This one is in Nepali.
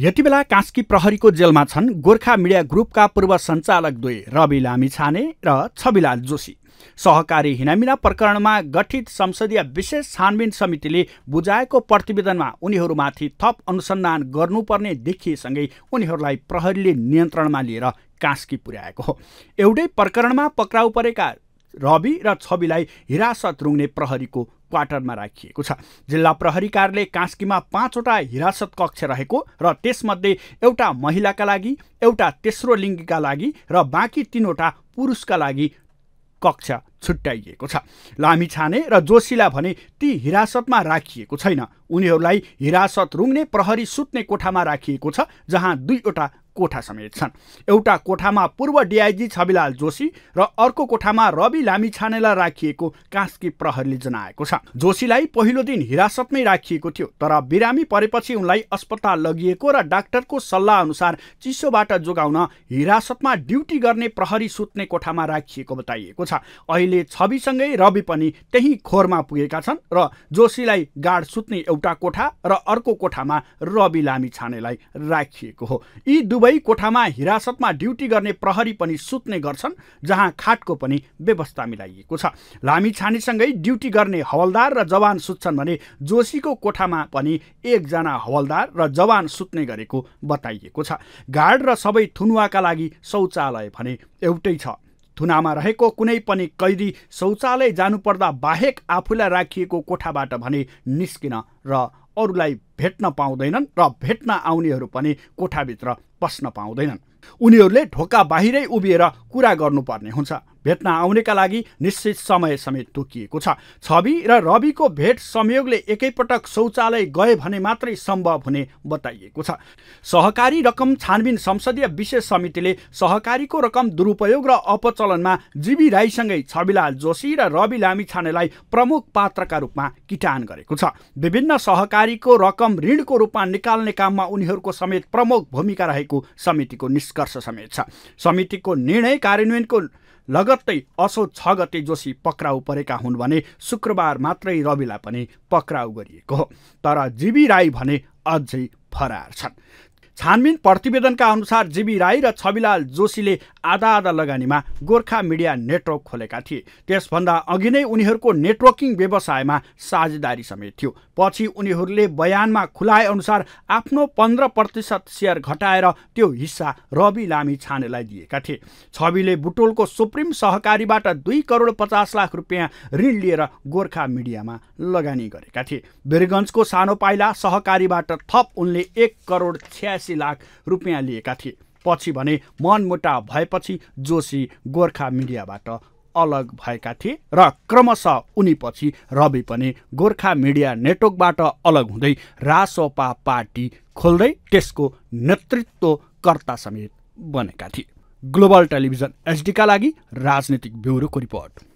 यति बेला कास्की प्रहरीको जेलमा छन् गोर्खा मिडिया ग्रुपका पूर्व सञ्चालक दुई रवि लामी छाने र छविलाल जोशी सहकारी हिनामिना प्रकरणमा गठित संसदीय विशेष छानबिन समितिले बुझाएको प्रतिवेदनमा उनीहरूमाथि थप अनुसन्धान गर्नुपर्ने देखिएसँगै उनीहरूलाई प्रहरीले नियन्त्रणमा लिएर कास्की पुर्याएको हो एउटै प्रकरणमा पक्राउ परेका रवि र छविलाई हिरासत रुङ्ने प्रहरीको क्वार्टरमा राखिएको छ जिल्ला प्रहरी कार्यालय कास्कीमा पाँचवटा हिरासत कक्ष रहेको र त्यसमध्ये एउटा महिलाका लागि एउटा तेस्रो लिङ्गका लागि र बाँकी तिनवटा पुरुषका लागि कक्ष छुट्याइएको छ लामी छाने र जोशीलाई भने ती हिरासतमा राखिएको छैन उनीहरूलाई हिरासत रुङ्ने प्रहरी सुत्ने कोठामा राखिएको छ जहाँ दुईवटा कोठा समेत छन् एउटा कोठामा पूर्व डिआइजी छविलाल जोशी र अर्को कोठामा रवि लामिछानेलाई राखिएको कास्की प्रहरीले जनाएको छ जोशीलाई पहिलो दिन हिरासतमै राखिएको थियो तर बिरामी परेपछि उनलाई अस्पताल लगिएको र डाक्टरको सल्लाह अनुसार चिसोबाट जोगाउन हिरासतमा ड्युटी गर्ने प्रहरी सुत्ने कोठामा राखिएको बताइएको छ अहिले छविसँगै रवि पनि त्यही खोरमा पुगेका छन् र जोशीलाई गाड सुत्ने एउटा कोठा र अर्को कोठामा रवि लामिछानेलाई राखिएको हो यी दुवै दुवै कोठामा हिरासतमा ड्युटी गर्ने प्रहरी पनि सुत्ने गर्छन् जहाँ खाटको पनि व्यवस्था मिलाइएको छ लामी छानीसँगै ड्युटी गर्ने हवलदार र जवान सुत्छन् भने जोशीको कोठामा पनि एकजना हवलदार र जवान सुत्ने गरेको बताइएको छ गार्ड र सबै थुनुवाका लागि शौचालय भने एउटै छ थुनामा रहेको कुनै पनि कैदी शौचालय जानुपर्दा बाहेक आफूलाई राखिएको कोठाबाट भने निस्किन र अरूलाई भेट्न पाउँदैनन् र भेट्न आउनेहरू पनि कोठाभित्र पस्न पाउँदैनन् उनीहरूले ढोका बाहिरै उभिएर कुरा गर्नुपर्ने हुन्छ भेट्न आउनेका लागि निश्चित समय समेत तोकिएको छ छवि र रविको भेट संयोगले एकैपटक शौचालय गए भने मात्रै सम्भव हुने बताइएको छ सहकारी रकम छानबिन संसदीय विशेष समितिले सहकारीको रकम दुरुपयोग र अपचलनमा जीवी राईसँगै छविलाल जोशी र रवि लामी छानेलाई प्रमुख पात्रका रूपमा किटान गरेको छ विभिन्न सहकारीको रकम ऋणको रूपमा निकाल्ने काममा उनीहरूको समेत प्रमुख भूमिका रहेको समितिको निष्कर्ष समेत छ समितिको निर्णय कार्यान्वयनको लगत्तै असो छ गते जोशी पक्राउ परेका हुन् भने शुक्रबार मात्रै रविलाई पनि पक्राउ गरिएको हो तर जीवी राई भने अझै फरार छन् छानबिन प्रतिवेदनका अनुसार जीवी राई र छविलाल जोशीले आधा आधा लगानीमा गोर्खा मिडिया नेटवर्क खोलेका थिए त्यसभन्दा अघि नै उनीहरूको नेटवर्किङ व्यवसायमा साझेदारी समेत थियो पछि उनीहरूले बयानमा खुलाएअनुसार आफ्नो पन्ध्र प्रतिशत सेयर घटाएर त्यो हिस्सा रवि लामी छानेलाई दिएका थिए छविले बुटोलको सुप्रिम सहकारीबाट दुई करोड पचास लाख रुपियाँ ऋण लिएर गोर्खा मिडियामा लगानी गरेका थिए बिरगन्जको सानो पाइला सहकारीबाट थप उनले एक करोड छ्यासी बयासी लाख रुपियाँ लिएका थिए पछि भने मनमुटाव भएपछि जोशी गोर्खा मिडियाबाट अलग भएका थिए र क्रमशः उनी पछि रवि पनि गोर्खा मिडिया नेटवर्कबाट अलग हुँदै रासोपा पार्टी खोल्दै त्यसको नेतृत्वकर्ता समेत बनेका थिए ग्लोबल टेलिभिजन एचडीका लागि राजनीतिक ब्युरोको रिपोर्ट